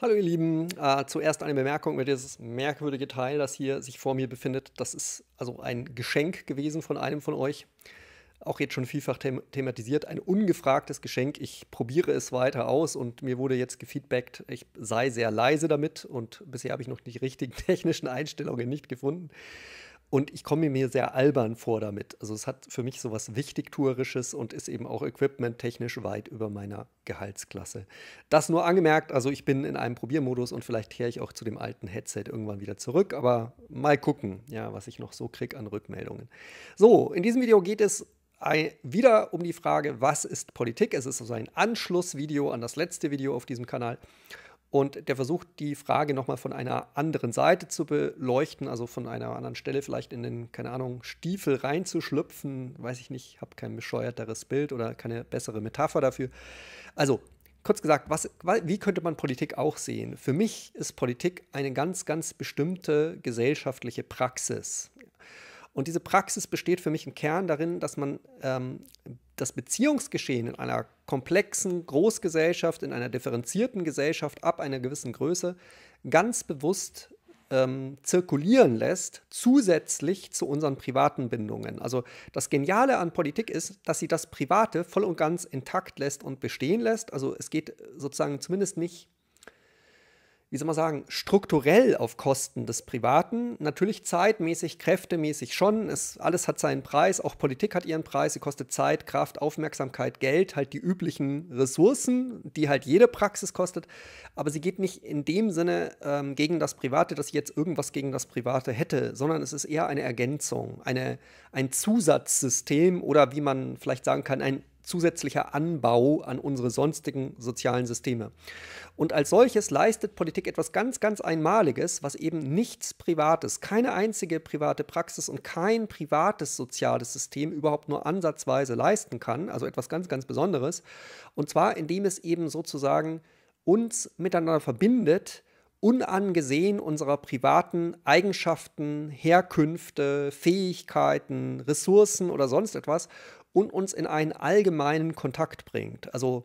Hallo ihr Lieben, äh, zuerst eine Bemerkung über dieses merkwürdige Teil, das hier sich vor mir befindet. Das ist also ein Geschenk gewesen von einem von euch. Auch jetzt schon vielfach them thematisiert, ein ungefragtes Geschenk. Ich probiere es weiter aus und mir wurde jetzt gefeedbackt, ich sei sehr leise damit und bisher habe ich noch die richtigen technischen Einstellungen nicht gefunden. Und ich komme mir sehr albern vor damit. Also es hat für mich so was Wichtigtuerisches und ist eben auch equipmenttechnisch weit über meiner Gehaltsklasse. Das nur angemerkt, also ich bin in einem Probiermodus und vielleicht kehre ich auch zu dem alten Headset irgendwann wieder zurück, aber mal gucken, ja, was ich noch so kriege an Rückmeldungen. So, in diesem Video geht es wieder um die Frage, was ist Politik? Es ist so also ein Anschlussvideo an das letzte Video auf diesem Kanal. Und der versucht, die Frage nochmal von einer anderen Seite zu beleuchten, also von einer anderen Stelle vielleicht in den, keine Ahnung, Stiefel reinzuschlüpfen. Weiß ich nicht, habe kein bescheuerteres Bild oder keine bessere Metapher dafür. Also, kurz gesagt, was, wie könnte man Politik auch sehen? Für mich ist Politik eine ganz, ganz bestimmte gesellschaftliche Praxis. Und diese Praxis besteht für mich im Kern darin, dass man ähm, das Beziehungsgeschehen in einer komplexen Großgesellschaft, in einer differenzierten Gesellschaft ab einer gewissen Größe ganz bewusst ähm, zirkulieren lässt, zusätzlich zu unseren privaten Bindungen. Also das Geniale an Politik ist, dass sie das Private voll und ganz intakt lässt und bestehen lässt. Also es geht sozusagen zumindest nicht wie soll man sagen, strukturell auf Kosten des Privaten. Natürlich zeitmäßig, kräftemäßig schon. Es, alles hat seinen Preis. Auch Politik hat ihren Preis. Sie kostet Zeit, Kraft, Aufmerksamkeit, Geld, halt die üblichen Ressourcen, die halt jede Praxis kostet. Aber sie geht nicht in dem Sinne ähm, gegen das Private, dass sie jetzt irgendwas gegen das Private hätte, sondern es ist eher eine Ergänzung, eine, ein Zusatzsystem oder wie man vielleicht sagen kann, ein zusätzlicher Anbau an unsere sonstigen sozialen Systeme. Und als solches leistet Politik etwas ganz, ganz Einmaliges, was eben nichts Privates, keine einzige private Praxis und kein privates soziales System überhaupt nur ansatzweise leisten kann, also etwas ganz, ganz Besonderes. Und zwar, indem es eben sozusagen uns miteinander verbindet, unangesehen unserer privaten Eigenschaften, Herkünfte, Fähigkeiten, Ressourcen oder sonst etwas und uns in einen allgemeinen Kontakt bringt. Also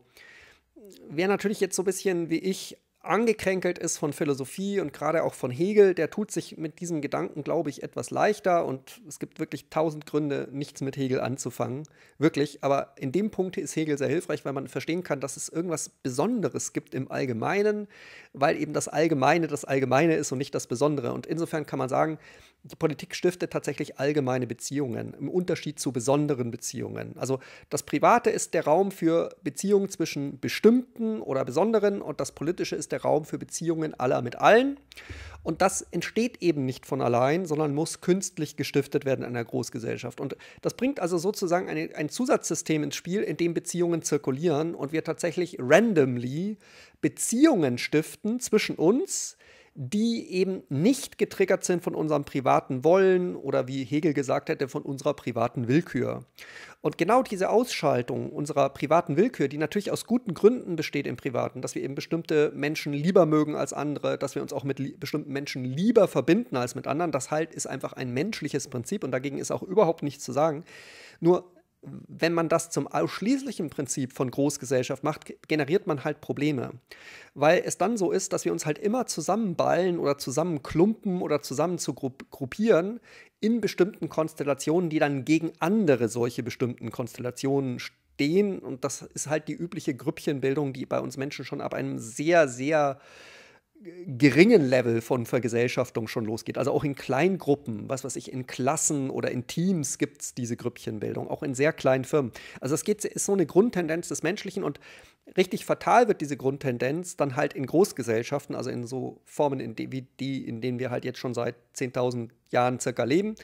wer natürlich jetzt so ein bisschen wie ich angekränkelt ist von Philosophie und gerade auch von Hegel, der tut sich mit diesem Gedanken, glaube ich, etwas leichter und es gibt wirklich tausend Gründe, nichts mit Hegel anzufangen. Wirklich, aber in dem Punkt ist Hegel sehr hilfreich, weil man verstehen kann, dass es irgendwas Besonderes gibt im Allgemeinen, weil eben das Allgemeine das Allgemeine ist und nicht das Besondere. Und insofern kann man sagen, die Politik stiftet tatsächlich allgemeine Beziehungen im Unterschied zu besonderen Beziehungen. Also das Private ist der Raum für Beziehungen zwischen bestimmten oder besonderen und das Politische ist der Raum für Beziehungen aller mit allen. Und das entsteht eben nicht von allein, sondern muss künstlich gestiftet werden in einer Großgesellschaft. Und das bringt also sozusagen eine, ein Zusatzsystem ins Spiel, in dem Beziehungen zirkulieren und wir tatsächlich randomly Beziehungen stiften zwischen uns, die eben nicht getriggert sind von unserem privaten Wollen oder wie Hegel gesagt hätte, von unserer privaten Willkür. Und genau diese Ausschaltung unserer privaten Willkür, die natürlich aus guten Gründen besteht im Privaten, dass wir eben bestimmte Menschen lieber mögen als andere, dass wir uns auch mit bestimmten Menschen lieber verbinden als mit anderen, das halt ist einfach ein menschliches Prinzip und dagegen ist auch überhaupt nichts zu sagen. Nur wenn man das zum ausschließlichen Prinzip von Großgesellschaft macht, generiert man halt Probleme. Weil es dann so ist, dass wir uns halt immer zusammenballen oder zusammenklumpen oder zusammen zu gruppieren in bestimmten Konstellationen, die dann gegen andere solche bestimmten Konstellationen stehen. Und das ist halt die übliche Grüppchenbildung, die bei uns Menschen schon ab einem sehr, sehr äh, geringen Level von Vergesellschaftung schon losgeht. Also auch in Kleingruppen, was weiß ich, in Klassen oder in Teams gibt es diese Grüppchenbildung, auch in sehr kleinen Firmen. Also es geht, ist so eine Grundtendenz des Menschlichen und richtig fatal wird diese Grundtendenz dann halt in Großgesellschaften, also in so Formen in die, wie die, in denen wir halt jetzt schon seit 10.000 Jahren circa leben.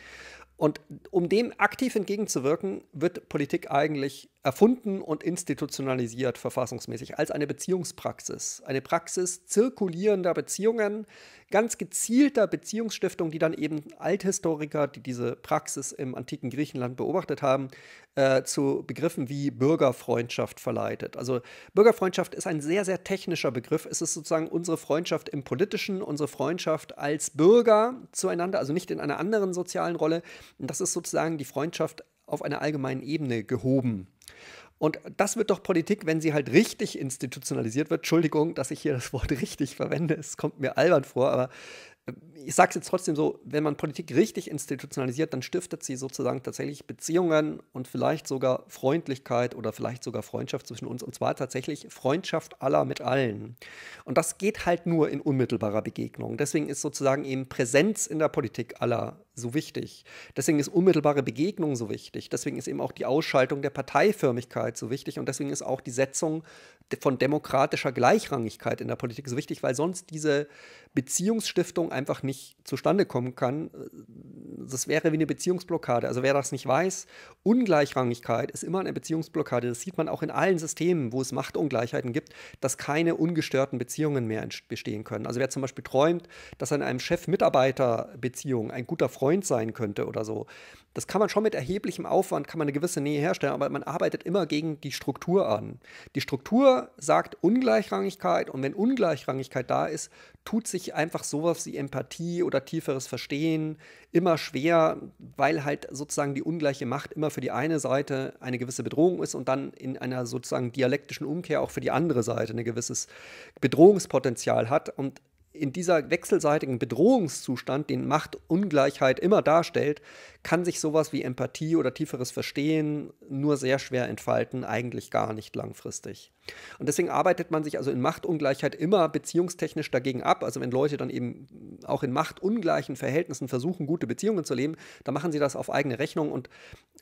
Und um dem aktiv entgegenzuwirken, wird Politik eigentlich erfunden und institutionalisiert verfassungsmäßig als eine Beziehungspraxis. Eine Praxis zirkulierender Beziehungen, ganz gezielter Beziehungsstiftung, die dann eben Althistoriker, die diese Praxis im antiken Griechenland beobachtet haben, äh, zu Begriffen wie Bürgerfreundschaft verleitet. Also Bürgerfreundschaft ist ein sehr, sehr technischer Begriff. Es ist sozusagen unsere Freundschaft im politischen, unsere Freundschaft als Bürger zueinander, also nicht in einer anderen sozialen Rolle und das ist sozusagen die Freundschaft auf einer allgemeinen Ebene gehoben. Und das wird doch Politik, wenn sie halt richtig institutionalisiert wird. Entschuldigung, dass ich hier das Wort richtig verwende. Es kommt mir albern vor, aber äh, ich sage es jetzt trotzdem so, wenn man Politik richtig institutionalisiert, dann stiftet sie sozusagen tatsächlich Beziehungen und vielleicht sogar Freundlichkeit oder vielleicht sogar Freundschaft zwischen uns. Und zwar tatsächlich Freundschaft aller mit allen. Und das geht halt nur in unmittelbarer Begegnung. Deswegen ist sozusagen eben Präsenz in der Politik aller so wichtig. Deswegen ist unmittelbare Begegnung so wichtig. Deswegen ist eben auch die Ausschaltung der Parteiförmigkeit so wichtig. Und deswegen ist auch die Setzung von demokratischer Gleichrangigkeit in der Politik so wichtig, weil sonst diese Beziehungsstiftung einfach nicht zustande kommen kann. Das wäre wie eine Beziehungsblockade. Also wer das nicht weiß, Ungleichrangigkeit ist immer eine Beziehungsblockade. Das sieht man auch in allen Systemen, wo es Machtungleichheiten gibt, dass keine ungestörten Beziehungen mehr bestehen können. Also wer zum Beispiel träumt, dass an einem Chef-Mitarbeiter-Beziehung ein guter Freund Freund sein könnte oder so. Das kann man schon mit erheblichem Aufwand, kann man eine gewisse Nähe herstellen, aber man arbeitet immer gegen die Struktur an. Die Struktur sagt Ungleichrangigkeit und wenn Ungleichrangigkeit da ist, tut sich einfach sowas wie Empathie oder tieferes Verstehen immer schwer, weil halt sozusagen die ungleiche Macht immer für die eine Seite eine gewisse Bedrohung ist und dann in einer sozusagen dialektischen Umkehr auch für die andere Seite ein gewisses Bedrohungspotenzial hat. Und in dieser wechselseitigen Bedrohungszustand, den Machtungleichheit immer darstellt, kann sich sowas wie Empathie oder tieferes Verstehen nur sehr schwer entfalten, eigentlich gar nicht langfristig. Und deswegen arbeitet man sich also in Machtungleichheit immer beziehungstechnisch dagegen ab. Also wenn Leute dann eben auch in machtungleichen Verhältnissen versuchen, gute Beziehungen zu leben, dann machen sie das auf eigene Rechnung und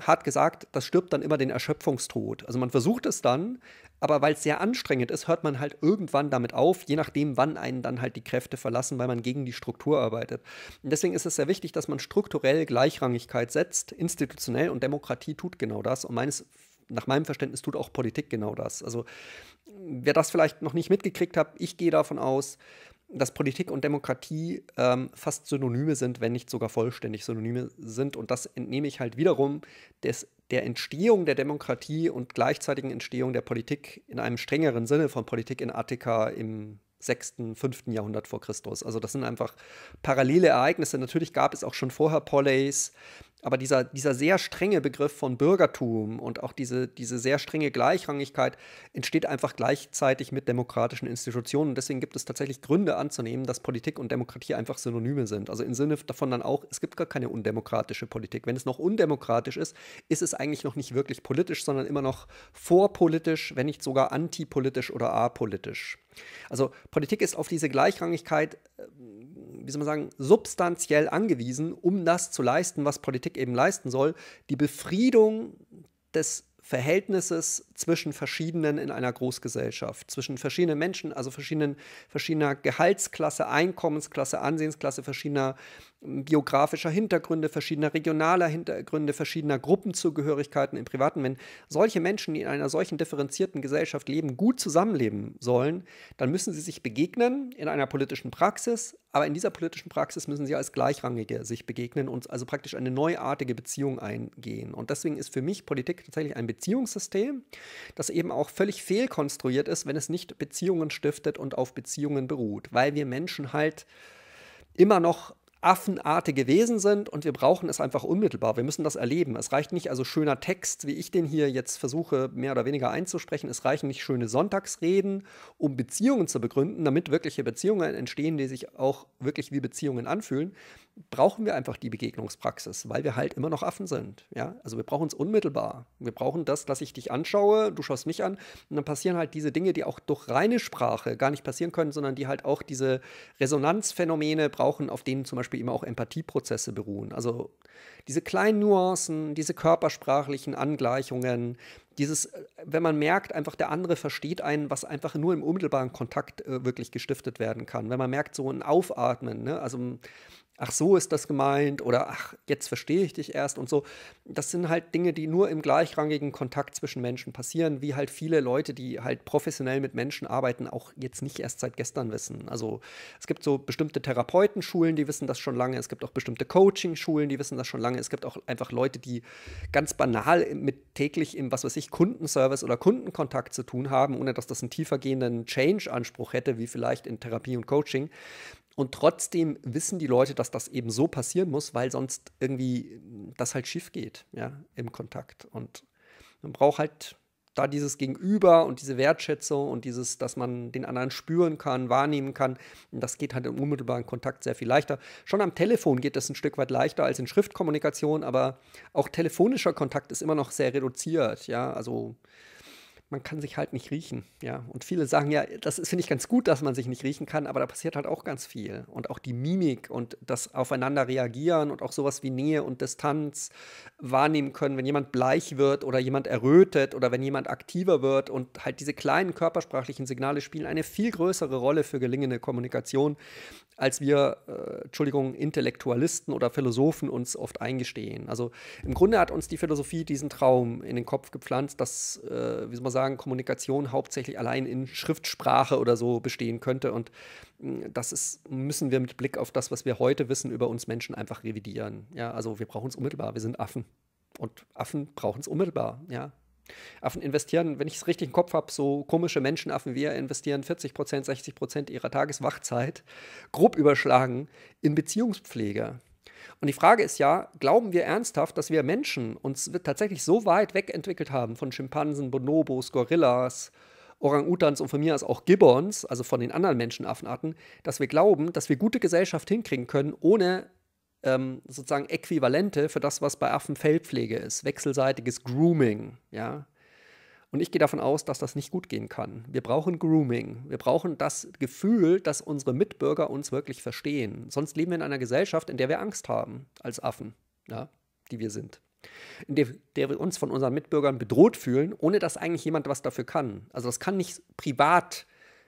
hart gesagt, das stirbt dann immer den Erschöpfungstod. Also man versucht es dann, aber weil es sehr anstrengend ist, hört man halt irgendwann damit auf, je nachdem, wann einen dann halt die Kräfte verlassen, weil man gegen die Struktur arbeitet. Und deswegen ist es sehr wichtig, dass man strukturell Gleichrangigkeit setzt, institutionell und Demokratie tut genau das. Und meines nach meinem Verständnis tut auch Politik genau das. Also wer das vielleicht noch nicht mitgekriegt hat, ich gehe davon aus, dass Politik und Demokratie ähm, fast Synonyme sind, wenn nicht sogar vollständig Synonyme sind. Und das entnehme ich halt wiederum des, der Entstehung der Demokratie und gleichzeitigen Entstehung der Politik in einem strengeren Sinne von Politik in Attika im 6., 5. Jahrhundert vor Christus. Also das sind einfach parallele Ereignisse. Natürlich gab es auch schon vorher Polleis, aber dieser, dieser sehr strenge Begriff von Bürgertum und auch diese, diese sehr strenge Gleichrangigkeit entsteht einfach gleichzeitig mit demokratischen Institutionen. Und deswegen gibt es tatsächlich Gründe anzunehmen, dass Politik und Demokratie einfach Synonyme sind. Also im Sinne davon dann auch, es gibt gar keine undemokratische Politik. Wenn es noch undemokratisch ist, ist es eigentlich noch nicht wirklich politisch, sondern immer noch vorpolitisch, wenn nicht sogar antipolitisch oder apolitisch. Also Politik ist auf diese Gleichrangigkeit, äh, wie soll man sagen, substanziell angewiesen, um das zu leisten, was Politik eben leisten soll, die Befriedung des Verhältnisses zwischen verschiedenen in einer Großgesellschaft, zwischen verschiedenen Menschen, also verschiedenen, verschiedener Gehaltsklasse, Einkommensklasse, Ansehensklasse, verschiedener biografischer Hintergründe, verschiedener regionaler Hintergründe, verschiedener Gruppenzugehörigkeiten im Privaten, wenn solche Menschen, die in einer solchen differenzierten Gesellschaft leben, gut zusammenleben sollen, dann müssen sie sich begegnen in einer politischen Praxis, aber in dieser politischen Praxis müssen sie als Gleichrangige sich begegnen und also praktisch eine neuartige Beziehung eingehen. Und deswegen ist für mich Politik tatsächlich ein Beziehungssystem, das eben auch völlig fehlkonstruiert ist, wenn es nicht Beziehungen stiftet und auf Beziehungen beruht, weil wir Menschen halt immer noch affenartige Wesen sind und wir brauchen es einfach unmittelbar. Wir müssen das erleben. Es reicht nicht also schöner Text, wie ich den hier jetzt versuche, mehr oder weniger einzusprechen. Es reichen nicht schöne Sonntagsreden, um Beziehungen zu begründen, damit wirkliche Beziehungen entstehen, die sich auch wirklich wie Beziehungen anfühlen brauchen wir einfach die Begegnungspraxis, weil wir halt immer noch Affen sind. Ja? Also wir brauchen es unmittelbar. Wir brauchen das, dass ich dich anschaue, du schaust mich an und dann passieren halt diese Dinge, die auch durch reine Sprache gar nicht passieren können, sondern die halt auch diese Resonanzphänomene brauchen, auf denen zum Beispiel immer auch Empathieprozesse beruhen. Also diese kleinen Nuancen, diese körpersprachlichen Angleichungen, dieses, wenn man merkt, einfach der andere versteht einen, was einfach nur im unmittelbaren Kontakt äh, wirklich gestiftet werden kann. Wenn man merkt, so ein Aufatmen, ne? also ach so ist das gemeint oder ach, jetzt verstehe ich dich erst und so. Das sind halt Dinge, die nur im gleichrangigen Kontakt zwischen Menschen passieren, wie halt viele Leute, die halt professionell mit Menschen arbeiten, auch jetzt nicht erst seit gestern wissen. Also es gibt so bestimmte Therapeutenschulen, die wissen das schon lange, es gibt auch bestimmte Coachingschulen, die wissen das schon lange, es gibt auch einfach Leute, die ganz banal mit täglich im, was weiß ich, Kundenservice oder Kundenkontakt zu tun haben, ohne dass das einen tiefergehenden Change-Anspruch hätte, wie vielleicht in Therapie und Coaching. Und trotzdem wissen die Leute, dass das eben so passieren muss, weil sonst irgendwie äh, das halt schief geht, ja, im Kontakt. Und man braucht halt da dieses Gegenüber und diese Wertschätzung und dieses, dass man den anderen spüren kann, wahrnehmen kann, das geht halt im unmittelbaren Kontakt sehr viel leichter. Schon am Telefon geht das ein Stück weit leichter als in Schriftkommunikation, aber auch telefonischer Kontakt ist immer noch sehr reduziert, ja, also man kann sich halt nicht riechen, ja. Und viele sagen ja, das finde ich ganz gut, dass man sich nicht riechen kann, aber da passiert halt auch ganz viel. Und auch die Mimik und das Aufeinander reagieren und auch sowas wie Nähe und Distanz wahrnehmen können, wenn jemand bleich wird oder jemand errötet oder wenn jemand aktiver wird. Und halt diese kleinen körpersprachlichen Signale spielen eine viel größere Rolle für gelingende Kommunikation, als wir, äh, Entschuldigung, Intellektualisten oder Philosophen uns oft eingestehen. Also im Grunde hat uns die Philosophie diesen Traum in den Kopf gepflanzt, dass, äh, wie soll man sagen, sozusagen Kommunikation hauptsächlich allein in Schriftsprache oder so bestehen könnte. Und hm, das ist, müssen wir mit Blick auf das, was wir heute wissen über uns Menschen, einfach revidieren. Ja, also wir brauchen es unmittelbar, wir sind Affen. Und Affen brauchen es unmittelbar, ja. Affen investieren, wenn ich es richtig im Kopf habe, so komische Menschenaffen wir investieren 40 Prozent, 60 Prozent ihrer Tageswachzeit, grob überschlagen, in Beziehungspflege. Und die Frage ist ja, glauben wir ernsthaft, dass wir Menschen uns tatsächlich so weit wegentwickelt haben von Schimpansen, Bonobos, Gorillas, Orang-Utans und von mir aus auch Gibbons, also von den anderen Menschenaffenarten, dass wir glauben, dass wir gute Gesellschaft hinkriegen können, ohne ähm, sozusagen Äquivalente für das, was bei Affen Feldpflege ist, wechselseitiges Grooming, ja. Und ich gehe davon aus, dass das nicht gut gehen kann. Wir brauchen Grooming. Wir brauchen das Gefühl, dass unsere Mitbürger uns wirklich verstehen. Sonst leben wir in einer Gesellschaft, in der wir Angst haben als Affen, ja, die wir sind. In der, der wir uns von unseren Mitbürgern bedroht fühlen, ohne dass eigentlich jemand was dafür kann. Also das kann nicht privat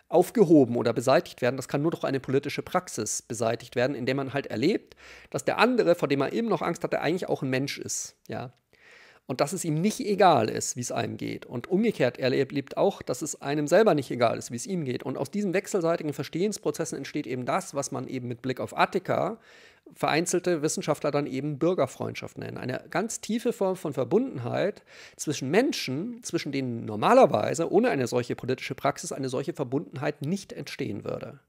aufgehoben oder beseitigt werden. Das kann nur durch eine politische Praxis beseitigt werden, indem man halt erlebt, dass der andere, vor dem er eben noch Angst hatte, eigentlich auch ein Mensch ist. Ja, und dass es ihm nicht egal ist, wie es einem geht. Und umgekehrt, er erlebt auch, dass es einem selber nicht egal ist, wie es ihm geht. Und aus diesen wechselseitigen Verstehensprozessen entsteht eben das, was man eben mit Blick auf Attika vereinzelte Wissenschaftler dann eben Bürgerfreundschaft nennen. Eine ganz tiefe Form von Verbundenheit zwischen Menschen, zwischen denen normalerweise ohne eine solche politische Praxis eine solche Verbundenheit nicht entstehen würde.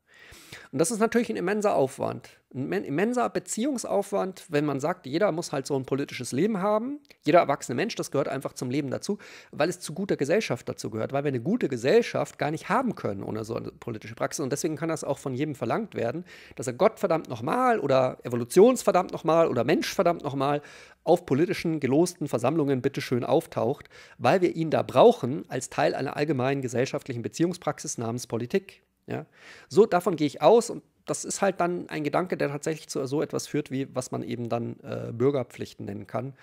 Und das ist natürlich ein immenser Aufwand, ein immenser Beziehungsaufwand, wenn man sagt, jeder muss halt so ein politisches Leben haben, jeder erwachsene Mensch, das gehört einfach zum Leben dazu, weil es zu guter Gesellschaft dazu gehört, weil wir eine gute Gesellschaft gar nicht haben können ohne so eine politische Praxis. Und deswegen kann das auch von jedem verlangt werden, dass er Gottverdammt nochmal oder Evolutionsverdammt nochmal oder Menschverdammt nochmal auf politischen, gelosten Versammlungen bitteschön auftaucht, weil wir ihn da brauchen als Teil einer allgemeinen gesellschaftlichen Beziehungspraxis namens Politik. Ja? So, davon gehe ich aus und das ist halt dann ein Gedanke, der tatsächlich zu so etwas führt, wie was man eben dann äh, Bürgerpflichten nennen kann.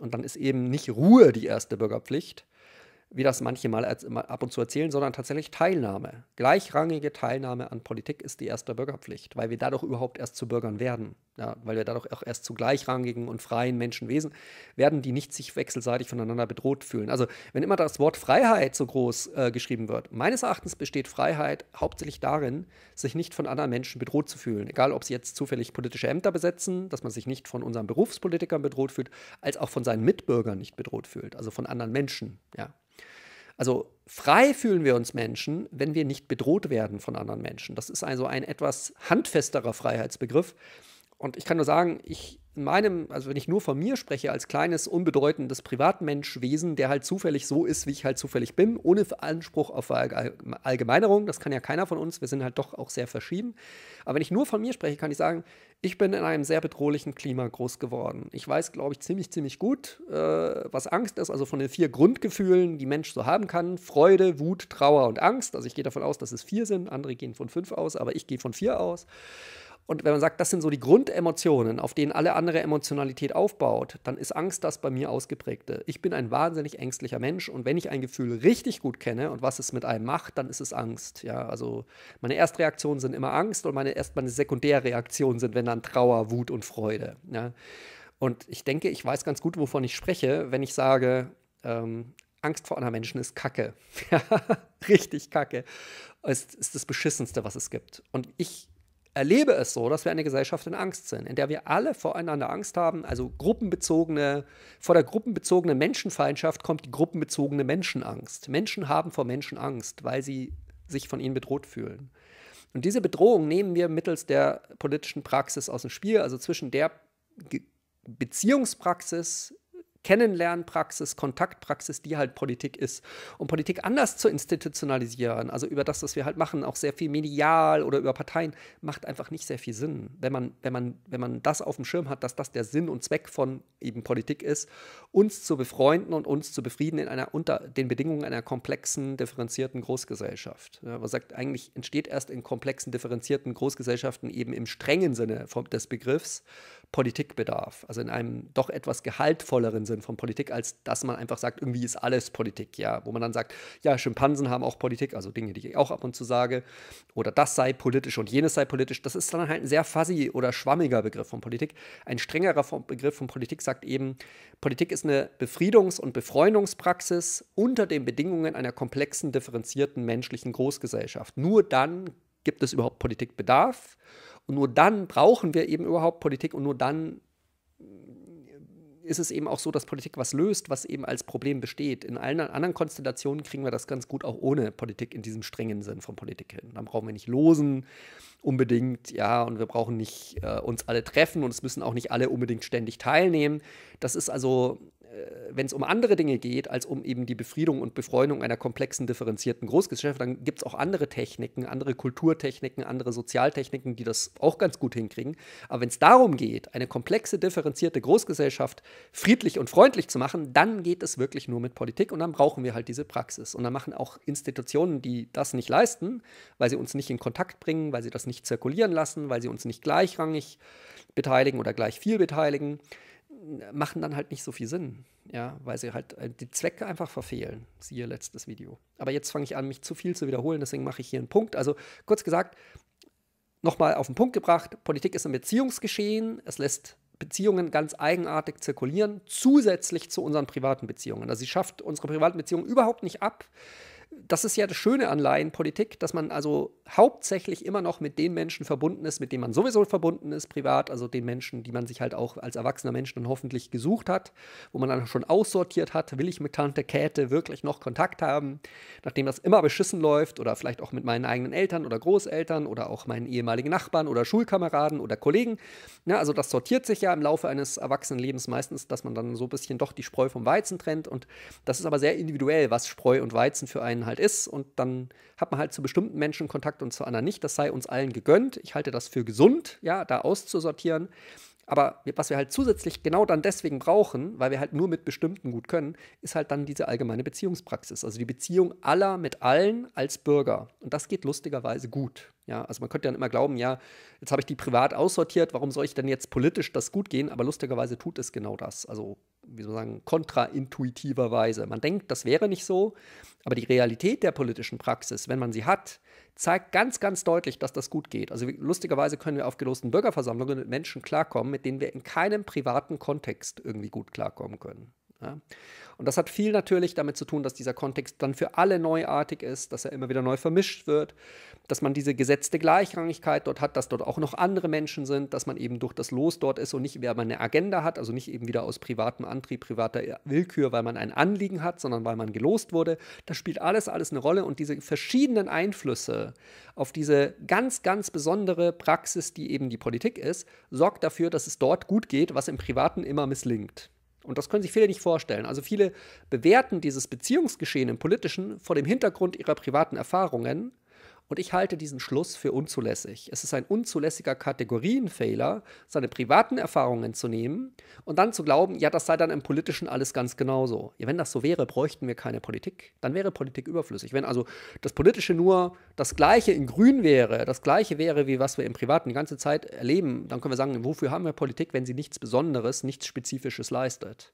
Und dann ist eben nicht Ruhe die erste Bürgerpflicht, wie das manche mal ab und zu erzählen, sondern tatsächlich Teilnahme. Gleichrangige Teilnahme an Politik ist die erste Bürgerpflicht, weil wir dadurch überhaupt erst zu Bürgern werden. Ja, weil wir dadurch auch erst zu gleichrangigen und freien Menschenwesen werden, die nicht sich wechselseitig voneinander bedroht fühlen. Also, wenn immer das Wort Freiheit so groß äh, geschrieben wird, meines Erachtens besteht Freiheit hauptsächlich darin, sich nicht von anderen Menschen bedroht zu fühlen. Egal, ob sie jetzt zufällig politische Ämter besetzen, dass man sich nicht von unseren Berufspolitikern bedroht fühlt, als auch von seinen Mitbürgern nicht bedroht fühlt, also von anderen Menschen. Ja. Also frei fühlen wir uns Menschen, wenn wir nicht bedroht werden von anderen Menschen. Das ist also ein etwas handfesterer Freiheitsbegriff. Und ich kann nur sagen, ich in meinem, also wenn ich nur von mir spreche, als kleines, unbedeutendes Privatmenschwesen, der halt zufällig so ist, wie ich halt zufällig bin, ohne Anspruch auf Allgemeinerung, das kann ja keiner von uns, wir sind halt doch auch sehr verschieden. Aber wenn ich nur von mir spreche, kann ich sagen, ich bin in einem sehr bedrohlichen Klima groß geworden. Ich weiß, glaube ich, ziemlich, ziemlich gut, äh, was Angst ist, also von den vier Grundgefühlen, die Mensch so haben kann: Freude, Wut, Trauer und Angst. Also ich gehe davon aus, dass es vier sind, andere gehen von fünf aus, aber ich gehe von vier aus. Und wenn man sagt, das sind so die Grundemotionen, auf denen alle andere Emotionalität aufbaut, dann ist Angst das bei mir ausgeprägte. Ich bin ein wahnsinnig ängstlicher Mensch und wenn ich ein Gefühl richtig gut kenne und was es mit einem macht, dann ist es Angst. Ja, also meine Erstreaktionen sind immer Angst und meine erst meine Sekundärreaktionen sind wenn dann Trauer, Wut und Freude. Ja. Und ich denke, ich weiß ganz gut, wovon ich spreche, wenn ich sage, ähm, Angst vor anderen Menschen ist Kacke. Richtig Kacke. Es ist das Beschissenste, was es gibt. Und ich erlebe es so, dass wir eine Gesellschaft in Angst sind, in der wir alle voreinander Angst haben. Also gruppenbezogene, vor der gruppenbezogenen Menschenfeindschaft kommt die gruppenbezogene Menschenangst. Menschen haben vor Menschen Angst, weil sie sich von ihnen bedroht fühlen. Und diese Bedrohung nehmen wir mittels der politischen Praxis aus dem Spiel, also zwischen der Beziehungspraxis Kennenlernpraxis, Kontaktpraxis, die halt Politik ist. Um Politik anders zu institutionalisieren, also über das, was wir halt machen, auch sehr viel medial oder über Parteien, macht einfach nicht sehr viel Sinn. Wenn man, wenn man, wenn man das auf dem Schirm hat, dass das der Sinn und Zweck von eben Politik ist, uns zu befreunden und uns zu befrieden in einer unter den Bedingungen einer komplexen, differenzierten Großgesellschaft. Ja, man sagt, eigentlich entsteht erst in komplexen, differenzierten Großgesellschaften eben im strengen Sinne vom, des Begriffs Politikbedarf, also in einem doch etwas gehaltvolleren Sinn von Politik, als dass man einfach sagt, irgendwie ist alles Politik, ja, wo man dann sagt, ja, Schimpansen haben auch Politik, also Dinge, die ich auch ab und zu sage, oder das sei politisch und jenes sei politisch, das ist dann halt ein sehr fuzzy oder schwammiger Begriff von Politik. Ein strengerer Begriff von Politik sagt eben, Politik ist eine Befriedungs- und Befreundungspraxis unter den Bedingungen einer komplexen, differenzierten menschlichen Großgesellschaft. Nur dann gibt es überhaupt Politikbedarf und nur dann brauchen wir eben überhaupt Politik und nur dann ist es eben auch so, dass Politik was löst, was eben als Problem besteht. In allen anderen Konstellationen kriegen wir das ganz gut auch ohne Politik in diesem strengen Sinn von Politik hin. Dann brauchen wir nicht losen unbedingt, ja, und wir brauchen nicht äh, uns alle treffen und es müssen auch nicht alle unbedingt ständig teilnehmen. Das ist also äh, wenn es um andere Dinge geht, als um eben die Befriedung und Befreundung einer komplexen, differenzierten Großgesellschaft, dann gibt es auch andere Techniken, andere Kulturtechniken, andere Sozialtechniken, die das auch ganz gut hinkriegen. Aber wenn es darum geht, eine komplexe, differenzierte Großgesellschaft friedlich und freundlich zu machen, dann geht es wirklich nur mit Politik und dann brauchen wir halt diese Praxis. Und dann machen auch Institutionen, die das nicht leisten, weil sie uns nicht in Kontakt bringen, weil sie das nicht zirkulieren lassen, weil sie uns nicht gleichrangig beteiligen oder gleich viel beteiligen, machen dann halt nicht so viel Sinn, ja, weil sie halt äh, die Zwecke einfach verfehlen. Siehe letztes Video. Aber jetzt fange ich an, mich zu viel zu wiederholen, deswegen mache ich hier einen Punkt. Also kurz gesagt, nochmal auf den Punkt gebracht: Politik ist ein Beziehungsgeschehen, es lässt Beziehungen ganz eigenartig zirkulieren, zusätzlich zu unseren privaten Beziehungen. Also sie schafft unsere privaten Beziehungen überhaupt nicht ab das ist ja das Schöne an Laienpolitik, dass man also hauptsächlich immer noch mit den Menschen verbunden ist, mit denen man sowieso verbunden ist, privat, also den Menschen, die man sich halt auch als erwachsener Mensch dann hoffentlich gesucht hat, wo man dann schon aussortiert hat, will ich mit Tante Käthe wirklich noch Kontakt haben, nachdem das immer beschissen läuft oder vielleicht auch mit meinen eigenen Eltern oder Großeltern oder auch meinen ehemaligen Nachbarn oder Schulkameraden oder Kollegen. Ja, also das sortiert sich ja im Laufe eines Erwachsenenlebens meistens, dass man dann so ein bisschen doch die Spreu vom Weizen trennt und das ist aber sehr individuell, was Spreu und Weizen für einen einen halt ist und dann hat man halt zu bestimmten Menschen Kontakt und zu anderen nicht. Das sei uns allen gegönnt. Ich halte das für gesund, ja, da auszusortieren. Aber was wir halt zusätzlich genau dann deswegen brauchen, weil wir halt nur mit Bestimmten gut können, ist halt dann diese allgemeine Beziehungspraxis. Also die Beziehung aller mit allen als Bürger. Und das geht lustigerweise gut. Ja, also man könnte dann immer glauben, ja, jetzt habe ich die privat aussortiert, warum soll ich denn jetzt politisch das gut gehen? Aber lustigerweise tut es genau das. Also wie soll man sagen, kontraintuitiver Weise. Man denkt, das wäre nicht so, aber die Realität der politischen Praxis, wenn man sie hat, zeigt ganz, ganz deutlich, dass das gut geht. Also lustigerweise können wir auf gelosten Bürgerversammlungen mit Menschen klarkommen, mit denen wir in keinem privaten Kontext irgendwie gut klarkommen können. Ja. Und das hat viel natürlich damit zu tun, dass dieser Kontext dann für alle neuartig ist, dass er immer wieder neu vermischt wird, dass man diese gesetzte Gleichrangigkeit dort hat, dass dort auch noch andere Menschen sind, dass man eben durch das Los dort ist und nicht, weil man eine Agenda hat, also nicht eben wieder aus privatem Antrieb, privater Willkür, weil man ein Anliegen hat, sondern weil man gelost wurde. Das spielt alles, alles eine Rolle und diese verschiedenen Einflüsse auf diese ganz, ganz besondere Praxis, die eben die Politik ist, sorgt dafür, dass es dort gut geht, was im Privaten immer misslingt. Und das können sich viele nicht vorstellen. Also viele bewerten dieses Beziehungsgeschehen im politischen vor dem Hintergrund ihrer privaten Erfahrungen und ich halte diesen Schluss für unzulässig. Es ist ein unzulässiger Kategorienfehler, seine privaten Erfahrungen zu nehmen und dann zu glauben, ja, das sei dann im Politischen alles ganz genauso. Ja, wenn das so wäre, bräuchten wir keine Politik. Dann wäre Politik überflüssig. Wenn also das Politische nur das Gleiche in Grün wäre, das Gleiche wäre, wie was wir im Privaten die ganze Zeit erleben, dann können wir sagen, wofür haben wir Politik, wenn sie nichts Besonderes, nichts Spezifisches leistet?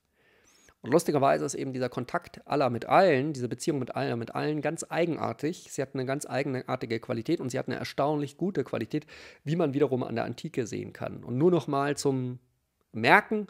Und lustigerweise ist eben dieser Kontakt aller mit allen, diese Beziehung mit aller mit allen ganz eigenartig. Sie hat eine ganz eigenartige Qualität und sie hat eine erstaunlich gute Qualität, wie man wiederum an der Antike sehen kann. Und nur noch mal zum Merken,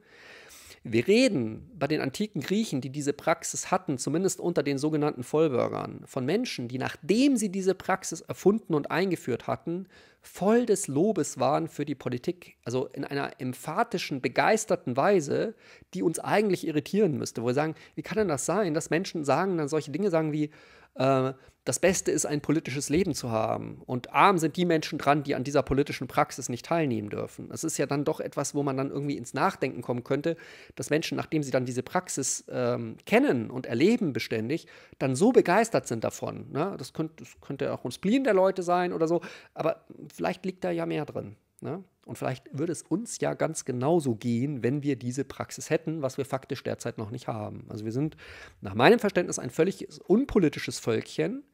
wir reden bei den antiken Griechen, die diese Praxis hatten, zumindest unter den sogenannten Vollbürgern, von Menschen, die nachdem sie diese Praxis erfunden und eingeführt hatten, voll des Lobes waren für die Politik. Also in einer emphatischen, begeisterten Weise, die uns eigentlich irritieren müsste, wo wir sagen, wie kann denn das sein, dass Menschen sagen dann solche Dinge sagen wie, ähm, das Beste ist, ein politisches Leben zu haben. Und arm sind die Menschen dran, die an dieser politischen Praxis nicht teilnehmen dürfen. Das ist ja dann doch etwas, wo man dann irgendwie ins Nachdenken kommen könnte, dass Menschen, nachdem sie dann diese Praxis ähm, kennen und erleben beständig, dann so begeistert sind davon. Ne? Das, könnt, das könnte auch ein Spleen der Leute sein oder so, aber vielleicht liegt da ja mehr drin. Ne? Und vielleicht würde es uns ja ganz genauso gehen, wenn wir diese Praxis hätten, was wir faktisch derzeit noch nicht haben. Also wir sind nach meinem Verständnis ein völlig unpolitisches Völkchen,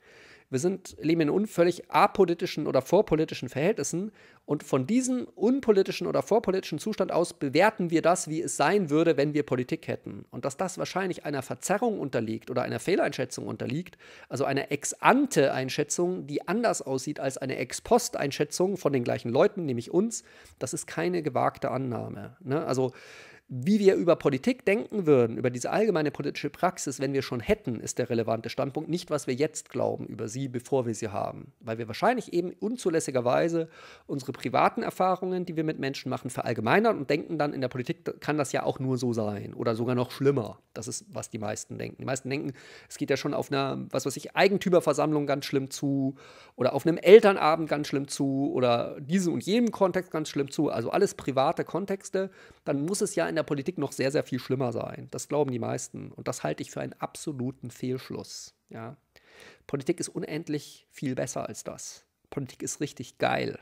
wir sind, leben in völlig apolitischen oder vorpolitischen Verhältnissen und von diesem unpolitischen oder vorpolitischen Zustand aus bewerten wir das, wie es sein würde, wenn wir Politik hätten. Und dass das wahrscheinlich einer Verzerrung unterliegt oder einer Fehleinschätzung unterliegt, also einer Ex-ante-Einschätzung, die anders aussieht als eine Ex-post-Einschätzung von den gleichen Leuten, nämlich uns, das ist keine gewagte Annahme. Ne? Also wie wir über Politik denken würden, über diese allgemeine politische Praxis, wenn wir schon hätten, ist der relevante Standpunkt, nicht was wir jetzt glauben über sie, bevor wir sie haben. Weil wir wahrscheinlich eben unzulässigerweise unsere privaten Erfahrungen, die wir mit Menschen machen, verallgemeinern und denken dann, in der Politik kann das ja auch nur so sein oder sogar noch schlimmer. Das ist, was die meisten denken. Die meisten denken, es geht ja schon auf einer, was weiß ich, Eigentümerversammlung ganz schlimm zu oder auf einem Elternabend ganz schlimm zu oder diesem und jenem Kontext ganz schlimm zu. Also alles private Kontexte. Dann muss es ja in der der Politik noch sehr, sehr viel schlimmer sein. Das glauben die meisten. Und das halte ich für einen absoluten Fehlschluss. Ja? Politik ist unendlich viel besser als das. Politik ist richtig geil.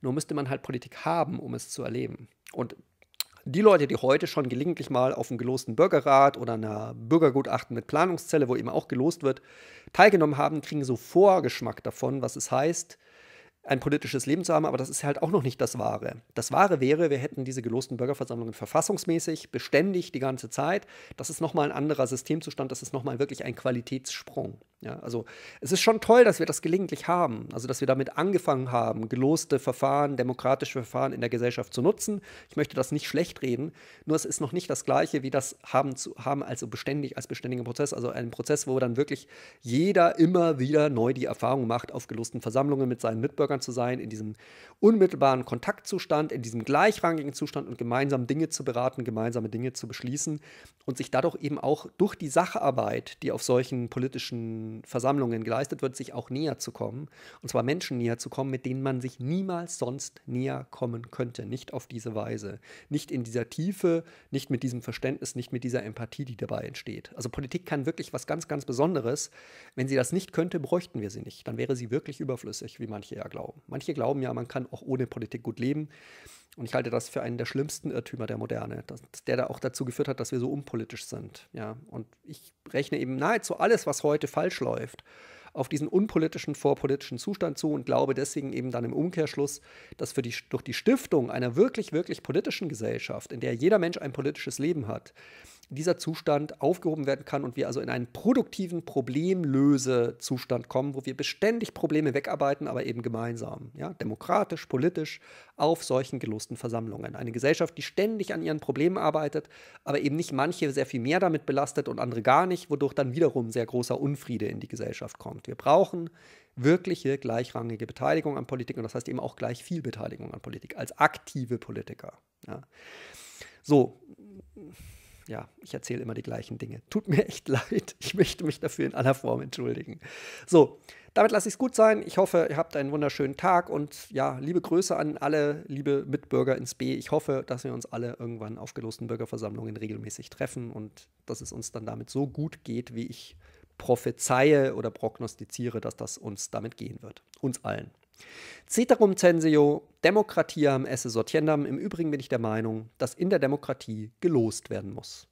Nur müsste man halt Politik haben, um es zu erleben. Und die Leute, die heute schon gelegentlich mal auf einem gelosten Bürgerrat oder einer Bürgergutachten mit Planungszelle, wo eben auch gelost wird, teilgenommen haben, kriegen so Vorgeschmack davon, was es heißt, ein politisches Leben zu haben, aber das ist halt auch noch nicht das Wahre. Das Wahre wäre, wir hätten diese gelosten Bürgerversammlungen verfassungsmäßig, beständig die ganze Zeit. Das ist nochmal ein anderer Systemzustand, das ist nochmal wirklich ein Qualitätssprung. Ja, also es ist schon toll, dass wir das gelegentlich haben, also dass wir damit angefangen haben, geloste Verfahren, demokratische Verfahren in der Gesellschaft zu nutzen. Ich möchte das nicht schlecht reden, nur es ist noch nicht das gleiche wie das haben zu haben als beständig als beständigen Prozess, also ein Prozess, wo dann wirklich jeder immer wieder neu die Erfahrung macht, auf gelosten Versammlungen mit seinen Mitbürgern zu sein, in diesem unmittelbaren Kontaktzustand, in diesem gleichrangigen Zustand und gemeinsam Dinge zu beraten, gemeinsame Dinge zu beschließen und sich dadurch eben auch durch die Sacharbeit, die auf solchen politischen Versammlungen geleistet wird, sich auch näher zu kommen. Und zwar Menschen näher zu kommen, mit denen man sich niemals sonst näher kommen könnte. Nicht auf diese Weise. Nicht in dieser Tiefe, nicht mit diesem Verständnis, nicht mit dieser Empathie, die dabei entsteht. Also Politik kann wirklich was ganz, ganz Besonderes. Wenn sie das nicht könnte, bräuchten wir sie nicht. Dann wäre sie wirklich überflüssig, wie manche ja glauben. Manche glauben ja, man kann auch ohne Politik gut leben. Und ich halte das für einen der schlimmsten Irrtümer der Moderne, der da auch dazu geführt hat, dass wir so unpolitisch sind. Ja, und ich rechne eben nahezu alles, was heute falsch falsch läuft, auf diesen unpolitischen, vorpolitischen Zustand zu und glaube deswegen eben dann im Umkehrschluss, dass für die, durch die Stiftung einer wirklich, wirklich politischen Gesellschaft, in der jeder Mensch ein politisches Leben hat, dieser Zustand aufgehoben werden kann und wir also in einen produktiven Problemlösezustand kommen, wo wir beständig Probleme wegarbeiten, aber eben gemeinsam, ja, demokratisch, politisch, auf solchen gelosten Versammlungen. Eine Gesellschaft, die ständig an ihren Problemen arbeitet, aber eben nicht manche sehr viel mehr damit belastet und andere gar nicht, wodurch dann wiederum sehr großer Unfriede in die Gesellschaft kommt. Wir brauchen wirkliche gleichrangige Beteiligung an Politik und das heißt eben auch gleich viel Beteiligung an Politik als aktive Politiker. Ja. So, ja, ich erzähle immer die gleichen Dinge. Tut mir echt leid. Ich möchte mich dafür in aller Form entschuldigen. So, damit lasse ich es gut sein. Ich hoffe, ihr habt einen wunderschönen Tag und ja, liebe Grüße an alle, liebe Mitbürger ins B. Ich hoffe, dass wir uns alle irgendwann auf gelosten Bürgerversammlungen regelmäßig treffen und dass es uns dann damit so gut geht, wie ich prophezeie oder prognostiziere, dass das uns damit gehen wird. Uns allen. Ceterum censeo, Demokratiam esse sortiendam. Im Übrigen bin ich der Meinung, dass in der Demokratie gelost werden muss.